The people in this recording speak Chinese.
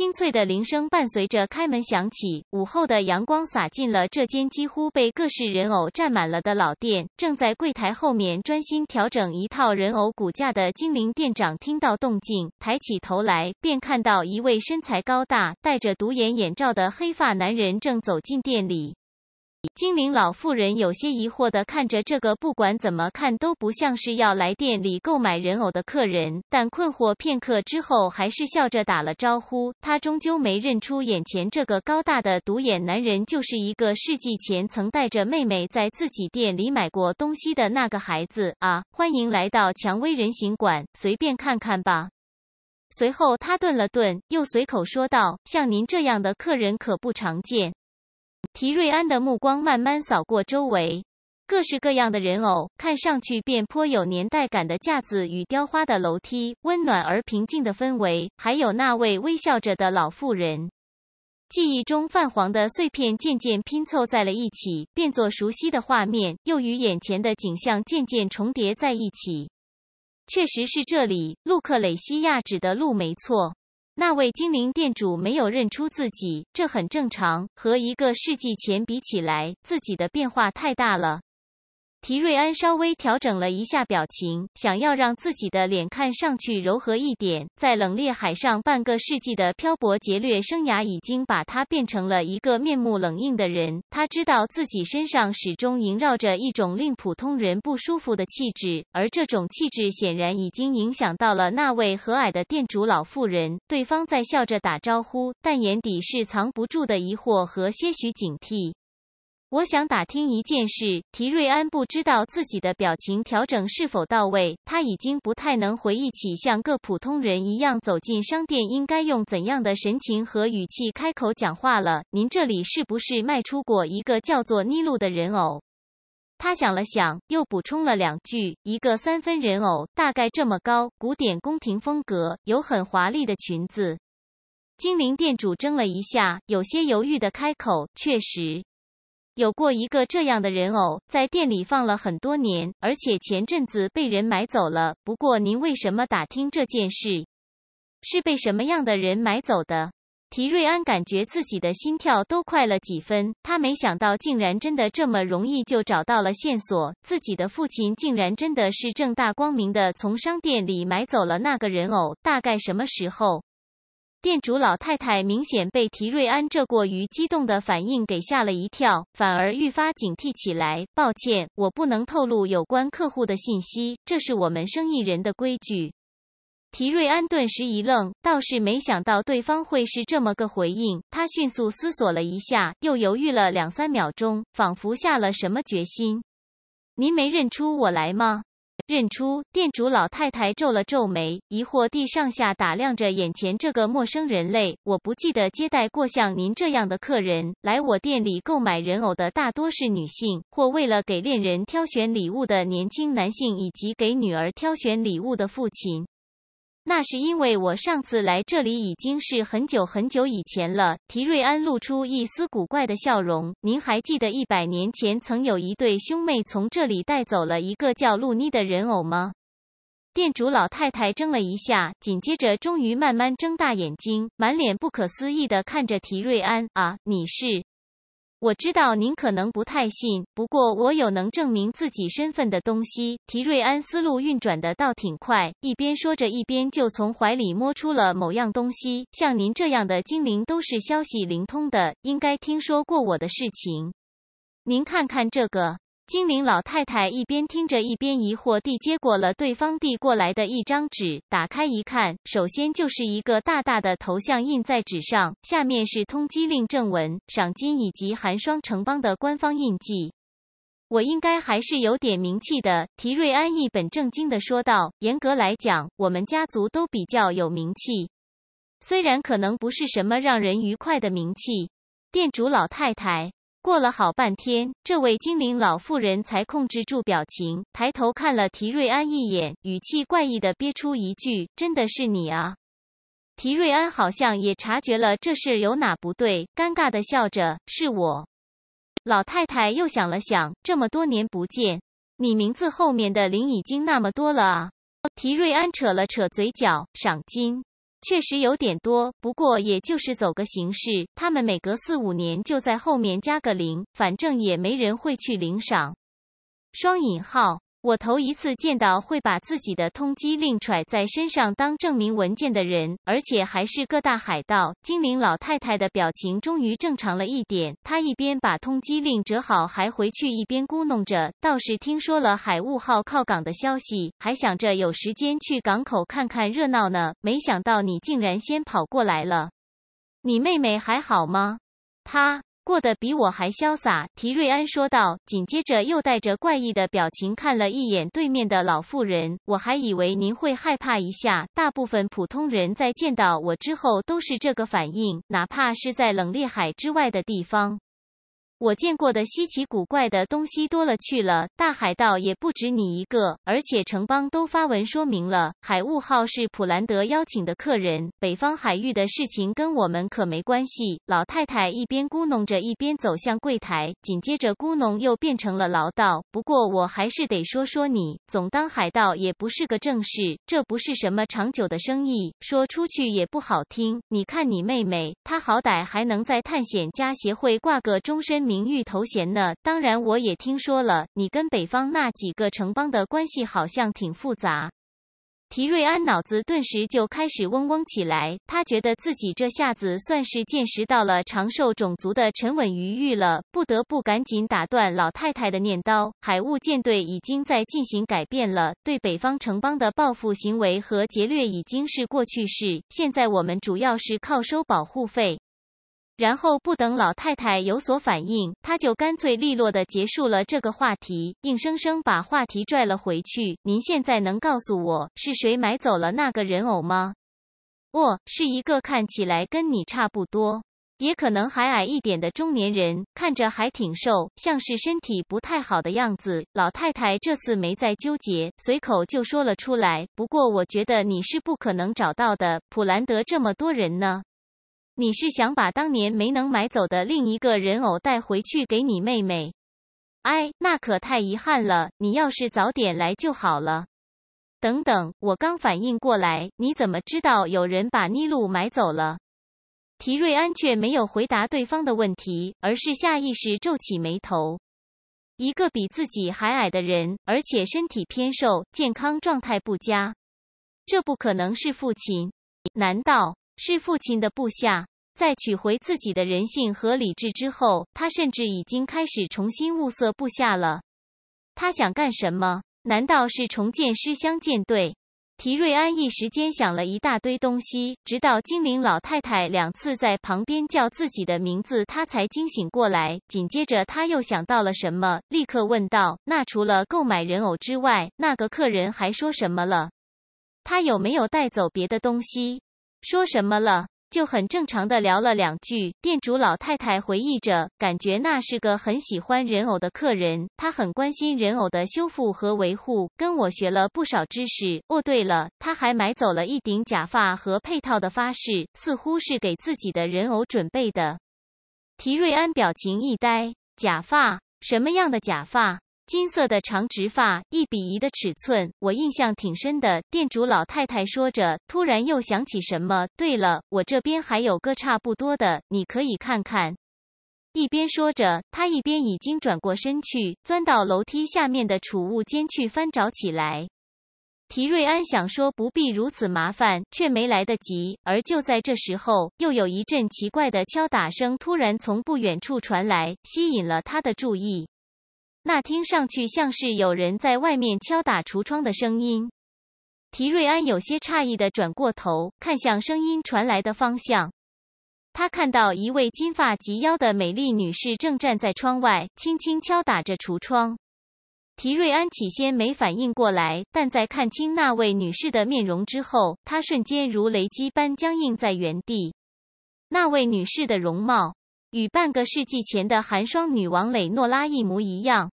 清脆的铃声伴随着开门响起，午后的阳光洒进了这间几乎被各式人偶占满了的老店。正在柜台后面专心调整一套人偶骨架的精灵店长听到动静，抬起头来，便看到一位身材高大、戴着独眼眼罩的黑发男人正走进店里。精灵老妇人有些疑惑地看着这个，不管怎么看都不像是要来店里购买人偶的客人。但困惑片刻之后，还是笑着打了招呼。她终究没认出眼前这个高大的独眼男人，就是一个世纪前曾带着妹妹在自己店里买过东西的那个孩子啊！欢迎来到蔷薇人形馆，随便看看吧。随后，她顿了顿，又随口说道：“像您这样的客人可不常见。”提瑞安的目光慢慢扫过周围各式各样的人偶，看上去便颇有年代感的架子与雕花的楼梯，温暖而平静的氛围，还有那位微笑着的老妇人。记忆中泛黄的碎片渐渐拼凑在了一起，变作熟悉的画面，又与眼前的景象渐渐重叠在一起。确实是这里，路克雷西亚指的路没错。那位精灵店主没有认出自己，这很正常。和一个世纪前比起来，自己的变化太大了。提瑞安稍微调整了一下表情，想要让自己的脸看上去柔和一点。在冷冽海上半个世纪的漂泊劫掠生涯，已经把他变成了一个面目冷硬的人。他知道自己身上始终萦绕着一种令普通人不舒服的气质，而这种气质显然已经影响到了那位和蔼的店主老妇人。对方在笑着打招呼，但眼底是藏不住的疑惑和些许警惕。我想打听一件事，提瑞安不知道自己的表情调整是否到位，他已经不太能回忆起像个普通人一样走进商店应该用怎样的神情和语气开口讲话了。您这里是不是卖出过一个叫做妮露的人偶？他想了想，又补充了两句：“一个三分人偶，大概这么高，古典宫廷风格，有很华丽的裙子。”精灵店主怔了一下，有些犹豫的开口：“确实。”有过一个这样的人偶在店里放了很多年，而且前阵子被人买走了。不过您为什么打听这件事？是被什么样的人买走的？提瑞安感觉自己的心跳都快了几分。他没想到，竟然真的这么容易就找到了线索。自己的父亲竟然真的是正大光明的从商店里买走了那个人偶。大概什么时候？店主老太太明显被提瑞安这过于激动的反应给吓了一跳，反而愈发警惕起来。抱歉，我不能透露有关客户的信息，这是我们生意人的规矩。提瑞安顿时一愣，倒是没想到对方会是这么个回应。他迅速思索了一下，又犹豫了两三秒钟，仿佛下了什么决心。您没认出我来吗？认出店主老太太皱了皱眉，疑惑地上下打量着眼前这个陌生人类。我不记得接待过像您这样的客人来我店里购买人偶的，大多是女性，或为了给恋人挑选礼物的年轻男性，以及给女儿挑选礼物的父亲。那是因为我上次来这里已经是很久很久以前了。提瑞安露出一丝古怪的笑容：“您还记得一百年前曾有一对兄妹从这里带走了一个叫露妮的人偶吗？”店主老太太怔了一下，紧接着终于慢慢睁大眼睛，满脸不可思议地看着提瑞安：“啊，你是？”我知道您可能不太信，不过我有能证明自己身份的东西。提瑞安思路运转的倒挺快，一边说着，一边就从怀里摸出了某样东西。像您这样的精灵都是消息灵通的，应该听说过我的事情。您看看这个。精灵老太太一边听着，一边疑惑地接过了对方递过来的一张纸，打开一看，首先就是一个大大的头像印在纸上，下面是通缉令正文、赏金以及寒霜城邦的官方印记。我应该还是有点名气的，提瑞安一本正经的说道。严格来讲，我们家族都比较有名气，虽然可能不是什么让人愉快的名气。店主老太太。过了好半天，这位精灵老妇人才控制住表情，抬头看了提瑞安一眼，语气怪异的憋出一句：“真的是你啊！”提瑞安好像也察觉了这事有哪不对，尴尬的笑着：“是我。”老太太又想了想：“这么多年不见，你名字后面的零已经那么多了啊！”提瑞安扯了扯嘴角：“赏金。”确实有点多，不过也就是走个形式。他们每隔四五年就在后面加个零，反正也没人会去领赏。双引号。我头一次见到会把自己的通缉令揣在身上当证明文件的人，而且还是个大海盗。精灵老太太的表情终于正常了一点，她一边把通缉令折好，还回去一边咕哝着：“倒是听说了海雾号靠港的消息，还想着有时间去港口看看热闹呢，没想到你竟然先跑过来了。你妹妹还好吗？她……”过得比我还潇洒，提瑞安说道。紧接着又带着怪异的表情看了一眼对面的老妇人。我还以为您会害怕一下，大部分普通人在见到我之后都是这个反应，哪怕是在冷冽海之外的地方。我见过的稀奇古怪的东西多了去了，大海盗也不止你一个。而且城邦都发文说明了，海雾号是普兰德邀请的客人。北方海域的事情跟我们可没关系。老太太一边咕哝着，一边走向柜台，紧接着咕哝又变成了唠叨。不过我还是得说说你，总当海盗也不是个正事，这不是什么长久的生意，说出去也不好听。你看你妹妹，她好歹还能在探险家协会挂个终身。名誉头衔呢？当然，我也听说了。你跟北方那几个城邦的关系好像挺复杂。提瑞安脑子顿时就开始嗡嗡起来，他觉得自己这下子算是见识到了长寿种族的沉稳与欲了，不得不赶紧打断老太太的念叨。海雾舰队已经在进行改变了，对北方城邦的报复行为和劫掠已经是过去式。现在我们主要是靠收保护费。然后不等老太太有所反应，他就干脆利落的结束了这个话题，硬生生把话题拽了回去。您现在能告诉我是谁买走了那个人偶吗？哦，是一个看起来跟你差不多，也可能还矮一点的中年人，看着还挺瘦，像是身体不太好的样子。老太太这次没再纠结，随口就说了出来。不过我觉得你是不可能找到的，普兰德这么多人呢。你是想把当年没能买走的另一个人偶带回去给你妹妹？哎，那可太遗憾了。你要是早点来就好了。等等，我刚反应过来，你怎么知道有人把妮露买走了？提瑞安却没有回答对方的问题，而是下意识皱起眉头。一个比自己还矮的人，而且身体偏瘦，健康状态不佳，这不可能是父亲。难道是父亲的部下？在取回自己的人性和理智之后，他甚至已经开始重新物色部下了。他想干什么？难道是重建尸乡舰队？提瑞安一时间想了一大堆东西，直到精灵老太太两次在旁边叫自己的名字，他才惊醒过来。紧接着，他又想到了什么，立刻问道：“那除了购买人偶之外，那个客人还说什么了？他有没有带走别的东西？说什么了？”就很正常的聊了两句，店主老太太回忆着，感觉那是个很喜欢人偶的客人，他很关心人偶的修复和维护，跟我学了不少知识。哦，对了，他还买走了一顶假发和配套的发饰，似乎是给自己的人偶准备的。提瑞安表情一呆，假发什么样的假发？金色的长直发，一比一的尺寸，我印象挺深的。店主老太太说着，突然又想起什么，对了，我这边还有个差不多的，你可以看看。一边说着，他一边已经转过身去，钻到楼梯下面的储物间去翻找起来。提瑞安想说不必如此麻烦，却没来得及。而就在这时候，又有一阵奇怪的敲打声突然从不远处传来，吸引了他的注意。那听上去像是有人在外面敲打橱窗的声音。提瑞安有些诧异的转过头，看向声音传来的方向。他看到一位金发及腰的美丽女士正站在窗外，轻轻敲打着橱窗。提瑞安起先没反应过来，但在看清那位女士的面容之后，他瞬间如雷击般僵硬在原地。那位女士的容貌。与半个世纪前的寒霜女王蕾诺拉一模一样。